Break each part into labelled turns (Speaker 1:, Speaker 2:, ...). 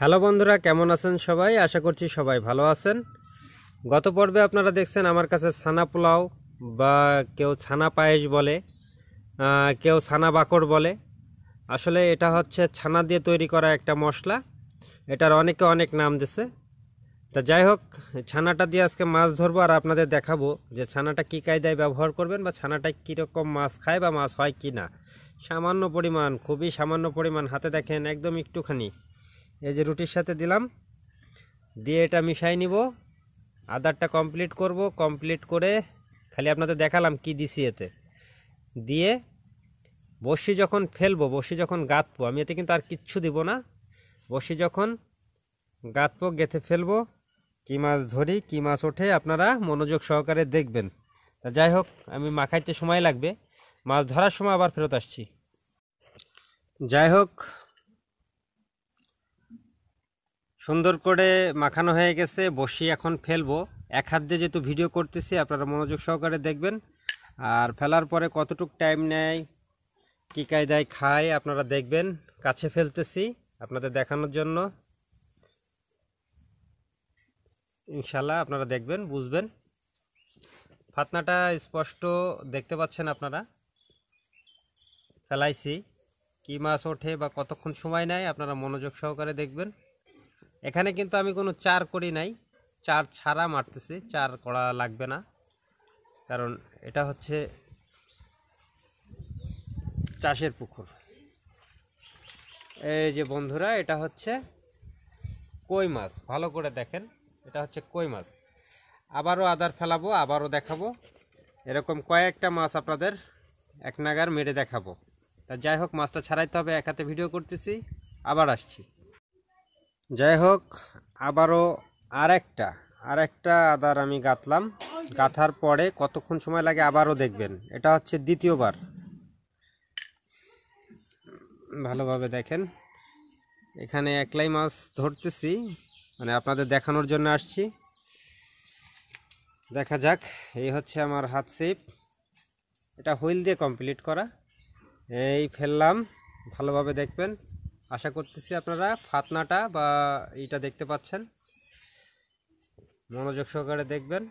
Speaker 1: hello বন্ধুরা কেমন আছেন সবাই আশা করছি সবাই ভালো আছেন গত পর্বে আপনারা দেখছেন আমার কাছে ছানা পোলাও বা কেউ ছানা পায়েস বলে কেউ ছানা বাকড় বলে আসলে এটা হচ্ছে ছানা দিয়ে তৈরি করা একটা মশলা এটার অনেকে অনেক নাম দিছে তা যাই হোক ছানাটা দিয়ে আজকে মাছ ধরবো আর আপনাদের দেখাবো যে ছানাটা কী কায়দায় ব্যবহার করবেন বা ছানাটা কীরকম মাছ খায় বা মাছ হয় কি না সামান্য পরিমাণ খুবই সামান্য পরিমাণ হাতে দেখেন একদম একটুখানি এই যে রুটির সাথে দিলাম দিয়ে এটা মিশাই নিব আদারটা কমপ্লিট করব কমপ্লিট করে খালি আপনাদের দেখালাম কি দিছি এতে দিয়ে বসি যখন ফেলবো বসি যখন গাঁতবো আমি এতে কিন্তু আর কিচ্ছু দিব না বসি যখন গাঁতবো গেঁথে ফেলবো কী মাছ ধরি কী মাছ ওঠে আপনারা মনোযোগ সহকারে দেখবেন তা যাই হোক আমি মাখাইতে সময় লাগবে মাছ ধরার সময় আবার ফেরত আসছি যাই হোক সুন্দর করে মাখানো হয়ে গেছে বসি এখন ফেলবো এক হাত দিয়ে যেহেতু ভিডিও করতেছি আপনারা মনোযোগ সহকারে দেখবেন আর ফেলার পরে কতটুক টাইম নেয় কী কায়দায় খায় আপনারা দেখবেন কাছে ফেলতেছি আপনাদের দেখানোর জন্য ইনশাল্লাহ আপনারা দেখবেন বুঝবেন ফাতনাটা স্পষ্ট দেখতে পাচ্ছেন আপনারা ফেলাইছি কী মাছ ওঠে বা কতক্ষণ সময় নেয় আপনারা মনোযোগ সহকারে দেখবেন এখানে কিন্তু আমি কোনো চার করি নাই চার ছাড়া মারতেছি চার করা লাগবে না কারণ এটা হচ্ছে চাষের পুকুর এই যে বন্ধুরা এটা হচ্ছে কই মাছ ভালো করে দেখেন এটা হচ্ছে কই মাছ আবারও আদার ফেলাবো আবারও দেখাবো এরকম কয়েকটা মাছ আপনাদের এক নাগার মেরে দেখাবো তা যাই হোক মাছটা ছাড়াইতে হবে এক হাতে ভিডিও করতেছি আবার আসছি যাই হোক আবারও আরেকটা আরেকটা আদার আমি গাঁথলাম গাঁথার পরে কতক্ষণ সময় লাগে আবারও দেখবেন এটা হচ্ছে দ্বিতীয়বার ভালোভাবে দেখেন এখানে একলাই মাছ ধরতেছি মানে আপনাদের দেখানোর জন্য আসছি দেখা যাক এই হচ্ছে আমার হাত সিপ এটা হুইল দিয়ে কমপ্লিট করা এই ফেললাম ভালোভাবে দেখবেন আশা করতেছি আপনারা ফাতনাটা বা এটা দেখতে পাচ্ছেন মনোযোগ সহকারে দেখবেন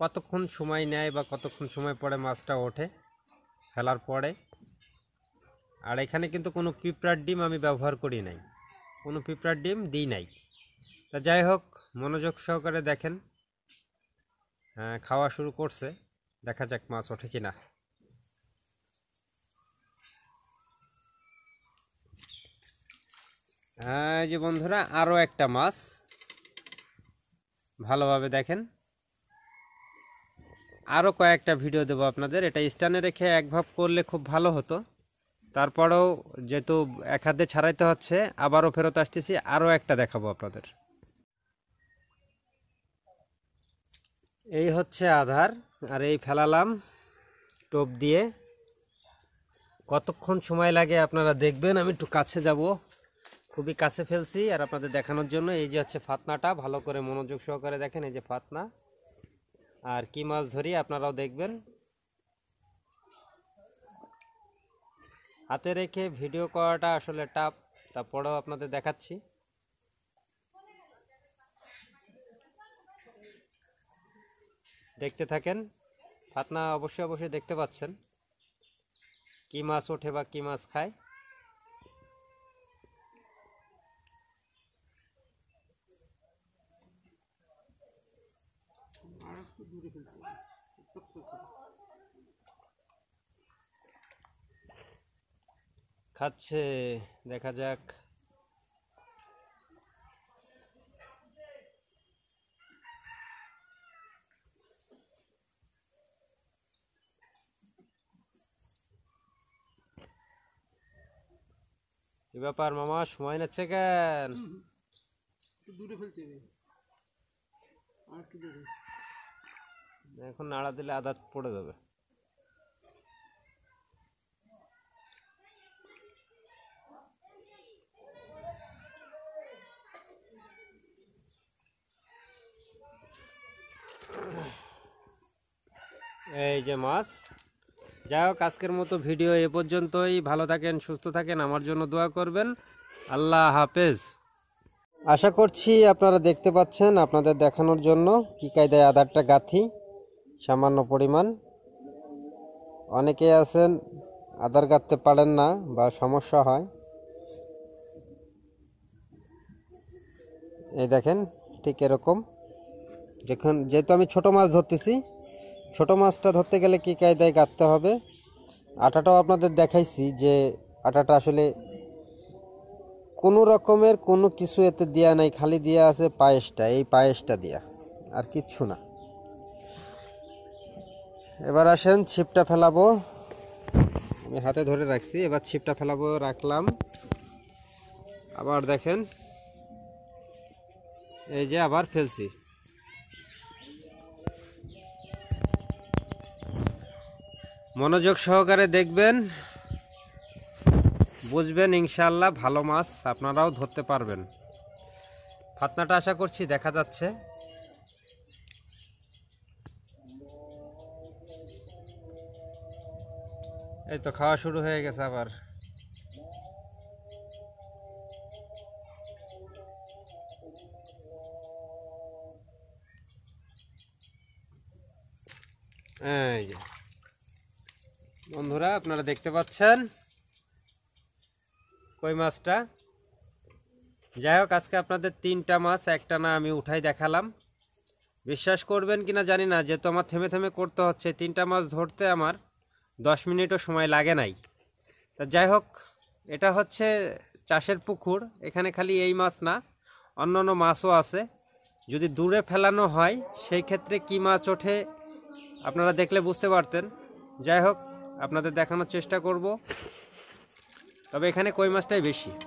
Speaker 1: কতক্ষণ সময় নেয় বা কতক্ষণ সময় পরে মাছটা ওঠে ফেলার পরে আর এখানে কিন্তু কোনো পিঁপড়ার ডিম আমি ব্যবহার করি নাই কোনো পিঁপড়ার ডিম দিই নাই তা যাই হোক মনোযোগ সহকারে দেখেন হ্যাঁ, খাওয়া শুরু করছে দেখা যাক মাছ ওঠে কি না হ্যাঁ যে বন্ধুরা আরও একটা মাছ ভালোভাবে দেখেন আরও কয়েকটা ভিডিও দেবো আপনাদের এটা স্টানে রেখে এক ভাব করলে খুব ভালো হতো তারপরেও যেহেতু এক হাতে ছাড়াইতে হচ্ছে আবারও ফেরত আসতেছি আরও একটা দেখাবো আপনাদের এই হচ্ছে আধার আর এই ফেলালাম টোপ দিয়ে কতক্ষণ সময় লাগে আপনারা দেখবেন আমি একটু কাছে যাব খুবই কাছে ফেলছি আর আপনাদের দেখানোর জন্য এই যে হচ্ছে ফাতনাটা ভালো করে মনোযোগ সহকারে দেখেন এই যে ফাতনা আর কি মাছ ধরি আপনারাও দেখবেন হাতে রেখে ভিডিও করাটা আসলে টাপ তারপরেও আপনাদের দেখাচ্ছি দেখতে থাকেন ফাতনা অবশ্যই অবশ্যই দেখতে পাচ্ছেন কি মাছ ওঠে বা কি মাছ খায় খাচ্ছে দেখা যাক এ ব্যাপার মামা সময় নাচ্ছে কেন দূরে ফেলছে আর কি দূরে এখন নাড়া দিলে আদা পড়ে যাবে এই যে মাছ যাই হোক আজকের মতো ভিডিও এ পর্যন্তই ভালো থাকেন সুস্থ থাকেন আমার জন্য দোয়া করবেন আল্লাহ হাফেজ আশা করছি আপনারা দেখতে পাচ্ছেন আপনাদের দেখানোর জন্য কী কায়দায় আধারটা গাঁথি সামান্য পরিমাণ অনেকে আছেন আধার কাটতে পারেন না বা সমস্যা হয় এই দেখেন ঠিক এরকম যখন যেহেতু আমি ছোট মাছ ধরতেছি ছোট মাছটা ধরতে গেলে কী কায়দায় কাটতে হবে আটাটাও আপনাদের দেখাইছি যে আটাটা আসলে কোনো রকমের কোনো কিছু এতে দেওয়া নাই খালি দেওয়া আছে পায়েসটা এই পায়েসটা দেওয়া আর কিচ্ছু না এবার আসেন ছিপটা ফেলাবো আমি হাতে ধরে রাখছি এবার ছিপটা ফেলাবো রাখলাম আবার দেখেন এই যে আবার ফেলছি মনোযোগ সহকারে দেখবেন বুঝবেন ইনশাল্লাহ ভালো মাছ আপনারাও ধরতে পারবেন ফাতনাটা আশা করছি দেখা যাচ্ছে এই তো খাওয়া শুরু হয়ে গেছে আবার বন্ধুরা আপনারা দেখতে পাচ্ছেন কই মাছটা যাই হোক আজকে আপনাদের তিনটা মাছ একটা না আমি উঠাই দেখালাম বিশ্বাস করবেন কিনা জানি না যেহেতু আমার থেমে থেমে করতে হচ্ছে তিনটা মাছ ধরতে আমার দশ মিনিটও সময় লাগে নাই তা যাই হোক এটা হচ্ছে চাষের পুকুর এখানে খালি এই মাছ না অন্যান্য মাছও আছে যদি দূরে ফেলানো হয় সেই ক্ষেত্রে কী মাছ ওঠে আপনারা দেখলে বুঝতে পারতেন যাই হোক আপনাদের দেখানোর চেষ্টা করব তবে এখানে কই মাছটাই বেশি